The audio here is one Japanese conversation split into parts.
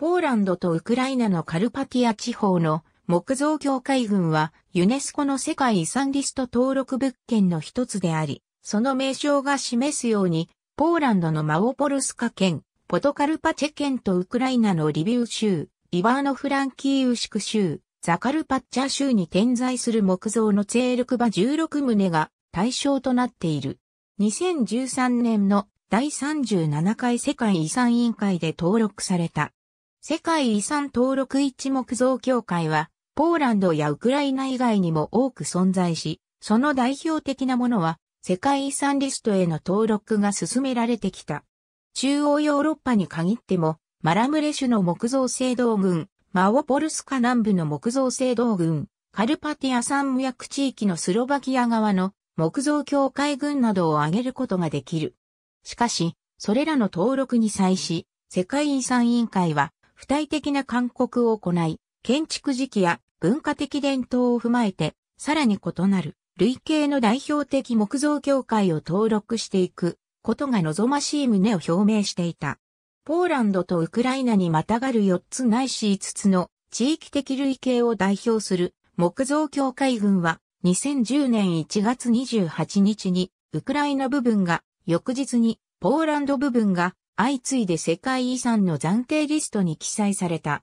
ポーランドとウクライナのカルパティア地方の木造教会群はユネスコの世界遺産リスト登録物件の一つであり、その名称が示すように、ポーランドのマオポルスカ県、ポトカルパチェ県とウクライナのリビウ州、イバーノフランキーウシク州、ザカルパッチャ州に点在する木造のツェールクバ16棟が対象となっている。2013年の第37回世界遺産委員会で登録された。世界遺産登録一木造協会は、ポーランドやウクライナ以外にも多く存在し、その代表的なものは、世界遺産リストへの登録が進められてきた。中央ヨーロッパに限っても、マラムレシュの木造制堂群、マオポルスカ南部の木造制堂群、カルパティア山脈地域のスロバキア側の木造協会群などを挙げることができる。しかし、それらの登録に際し、世界遺産委員会は、不体的な勧告を行い、建築時期や文化的伝統を踏まえて、さらに異なる、類型の代表的木造協会を登録していくことが望ましい旨を表明していた。ポーランドとウクライナにまたがる4つないし5つの地域的類型を代表する木造協会軍は2010年1月28日にウクライナ部分が翌日にポーランド部分が相次いで世界遺産の暫定リストに記載された。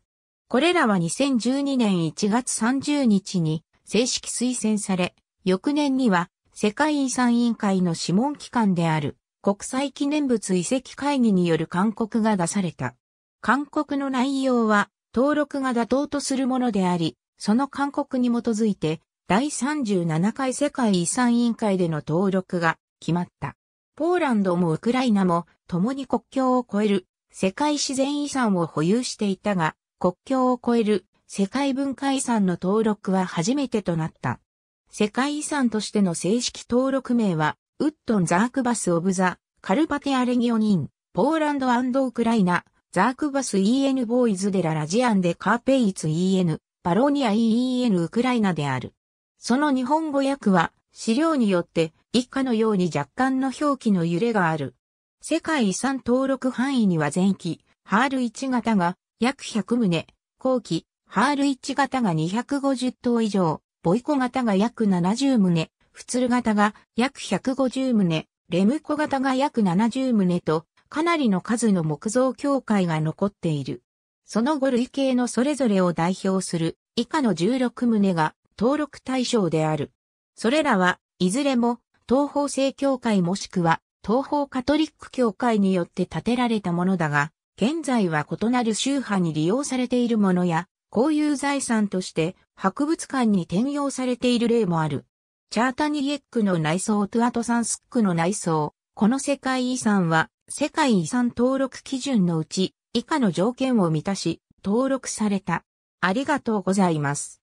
これらは2012年1月30日に正式推薦され、翌年には世界遺産委員会の諮問機関である国際記念物遺跡会議による勧告が出された。勧告の内容は登録が妥当とするものであり、その勧告に基づいて第37回世界遺産委員会での登録が決まった。ポーランドもウクライナも共に国境を越える世界自然遺産を保有していたが、国境を越える世界文化遺産の登録は初めてとなった。世界遺産としての正式登録名は、ウッドン・ザークバス・オブ・ザ・カルパテア・レギオニン、ポーランドウクライナ、ザークバス EN ボーイズ・デラ・ラジアン・デ・カーペイツ EN、パロニア EN ウクライナである。その日本語訳は、資料によって以下のように若干の表記の揺れがある。世界遺産登録範囲には前期、ハール1型が約100棟、後期、ハール1型が250棟以上、ボイコ型が約70棟、普通型が約150棟、レムコ型が約70棟と、かなりの数の木造教会が残っている。その後類型のそれぞれを代表する以下の16棟が登録対象である。それらは、いずれも東方正教会もしくは東方カトリック教会によって建てられたものだが、現在は異なる宗派に利用されているものや、公有財産として博物館に転用されている例もある。チャータニリエックの内装トゥアトサンスックの内装、この世界遺産は世界遺産登録基準のうち以下の条件を満たし登録された。ありがとうございます。